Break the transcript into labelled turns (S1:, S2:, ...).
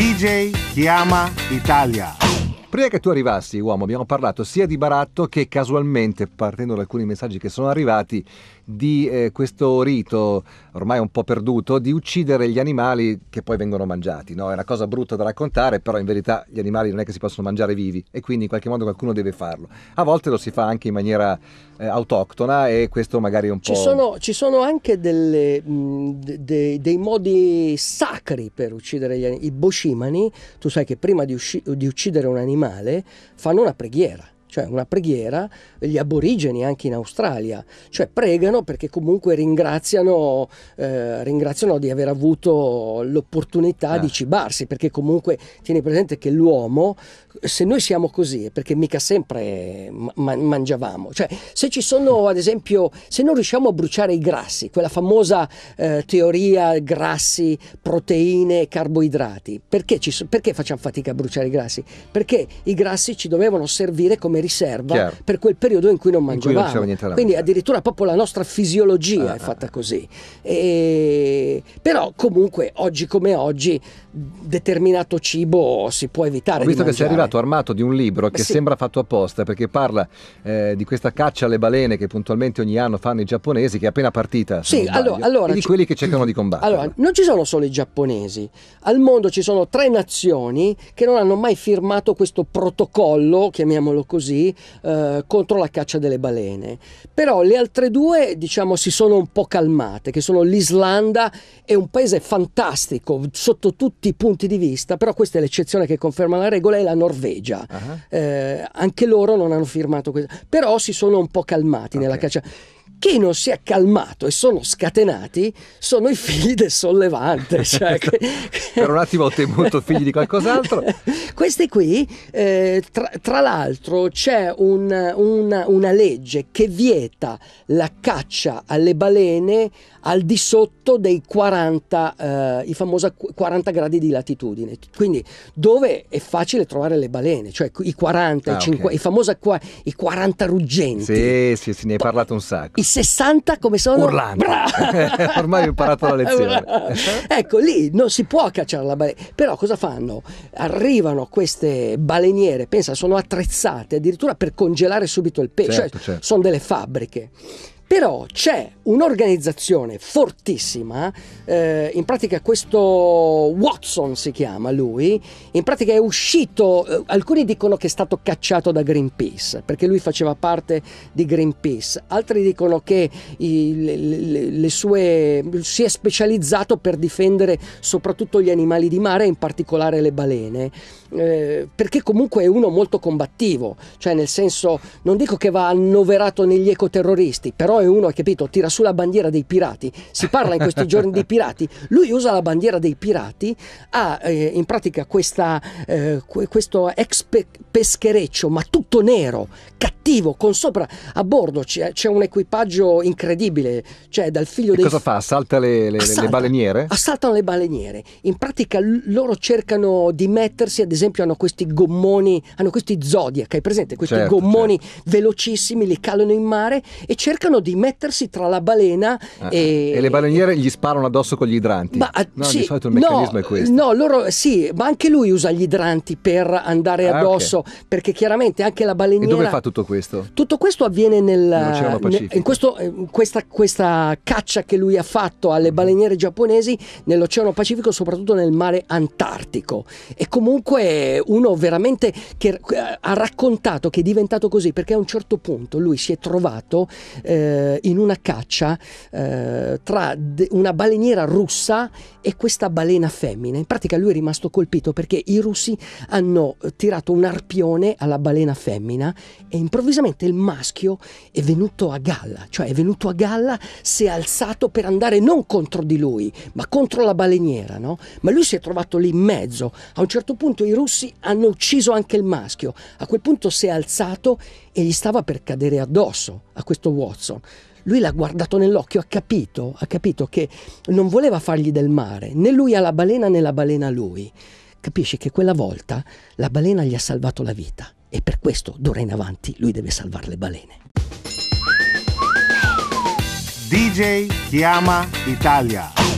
S1: DJ Chiama Italia. Prima che tu arrivassi, uomo, abbiamo parlato sia di baratto che casualmente, partendo da alcuni messaggi che sono arrivati, di eh, questo rito ormai un po' perduto di uccidere gli animali che poi vengono mangiati. No? È una cosa brutta da raccontare, però in verità gli animali non è che si possono mangiare vivi e quindi in qualche modo qualcuno deve farlo. A volte lo si fa anche in maniera eh, autoctona e questo magari è un ci po'... Sono,
S2: ci sono anche delle, mh, de, dei modi sacri per uccidere gli animali. I boscimani, tu sai che prima di, usci- di uccidere un animale, animale, fanno una preghiera cioè una preghiera, gli aborigeni anche in Australia, cioè pregano perché comunque ringraziano, eh, ringraziano di aver avuto l'opportunità ah. di eh. cibarsi, perché comunque tieni presente che l'uomo, se noi siamo così, è perché mica sempre ma- mangiavamo, cioè se ci sono ad esempio, se non riusciamo a bruciare i grassi, quella famosa eh, teoria grassi, proteine, carboidrati, perché, ci, perché facciamo fatica a bruciare i grassi? Perché i grassi ci dovevano servire come riserva Chiaro. per quel periodo in cui non mangiavamo. Cui non Quindi addirittura proprio la nostra fisiologia ah, è ah, fatta ah. così. E... Però comunque oggi come oggi determinato cibo si può evitare. Ho visto che sei arrivato
S1: armato di un libro che sì. sembra fatto apposta perché parla eh, di questa caccia alle balene che puntualmente ogni anno fanno i giapponesi che è appena partita. Sì, allora, sbaglio, allora, di quelli che cercano di combattere.
S2: Allora, non ci sono solo i giapponesi. Al mondo ci sono tre nazioni che non hanno mai firmato questo protocollo, chiamiamolo così così eh, contro la caccia delle balene. Però le altre due diciamo si sono un po' calmate, che sono l'Islanda, è un paese fantastico sotto tutti i punti di vista, però questa è l'eccezione che conferma la regola, è la Norvegia. Uh-huh. Eh, anche loro non hanno firmato questo, però si sono un po' calmati okay. nella caccia. Chi non si è calmato e sono scatenati sono i figli del sollevante. Cioè
S1: per un attimo ho temuto figli di qualcos'altro.
S2: Questi qui, eh, tra, tra, l'altro, c'è un, una, una legge che vieta la caccia alle balene al di sotto dei 40, eh, i famosi 40 gradi di latitudine. Quindi dove è facile trovare le balene, cioè i 40, ah, i, 50, okay. i, famosi, i 40 ruggenti.
S1: Sì, sì, sì, ne hai parlato un sacco. I
S2: 60 come sono? Urlando.
S1: Ormai ho imparato la lezione.
S2: ecco, lì non si può cacciare la balena. Però cosa fanno? Arrivano queste baleniere, pensa, sono attrezzate addirittura per congelare subito il pesce. Certo, cioè, certo. Sono delle fabbriche. Però c'è un'organizzazione fortissima, eh, in pratica questo Watson si chiama lui, in pratica è uscito, eh, alcuni dicono che è stato cacciato da Greenpeace, perché lui faceva parte di Greenpeace, altri dicono che il, le, le sue, si è specializzato per difendere soprattutto gli animali di mare, in particolare le balene, eh, perché comunque è uno molto combattivo, cioè nel senso, non dico che va annoverato negli ecoterroristi, però no? uno, hai capito, tira su la bandiera dei pirati. Si parla in questi giorni di pirati. Lui usa la bandiera dei pirati, ha eh, in pratica questa, eh, questo ex pe- peschereccio, ma tutto nero, cattivo, con sopra a bordo c'è, c'è un equipaggio incredibile, cioè dal figlio di... Cosa fa?
S1: Assalta le, le, assalta, le baleniere?
S2: Assaltano le baleniere. In pratica l- loro cercano di mettersi, ad esempio hanno questi gommoni, hanno questi zodiac, hai presente? Questi certo, gommoni certo. velocissimi, li calano in mare e cercano di di mettersi tra la balena ah, e... Eh. E le
S1: baleniere gli sparano addosso con gli idranti. Ma, no, sì, di solito il meccanismo no, è questo. No,
S2: loro sì, ma anche lui usa gli idranti per andare ah, addosso, okay. perché chiaramente anche la baleniera... E dove fa tutto questo? Tutto questo avviene nel... Ne, in, questo, in eh, questa, questa caccia che lui ha fatto alle mhm. baleniere giapponesi nell'Oceano Pacifico, soprattutto nel mare Antartico. E comunque uno veramente che eh, ha raccontato che è diventato così perché a un certo punto lui si è trovato eh, eh, in una caccia eh, tra de- una baleniera russa e questa balena femmina. In pratica lui è rimasto colpito perché i russi hanno tirato un arpione alla balena femmina e improvvisamente il maschio è venuto a galla, cioè è venuto a galla, si è alzato per andare non contro di lui, ma contro la baleniera, no? Ma lui si è trovato lì in mezzo. A un certo punto i russi hanno ucciso anche il maschio. A quel punto si è alzato e gli stava per cadere addosso a questo Watson lui l'ha guardato nell'occhio, ha capito, ha capito che non voleva fargli del male, né lui alla balena né la balena a lui. Capisce che quella volta la balena gli ha salvato la vita e per questo d'ora in avanti lui deve salvare le balene. DJ chiama Italia.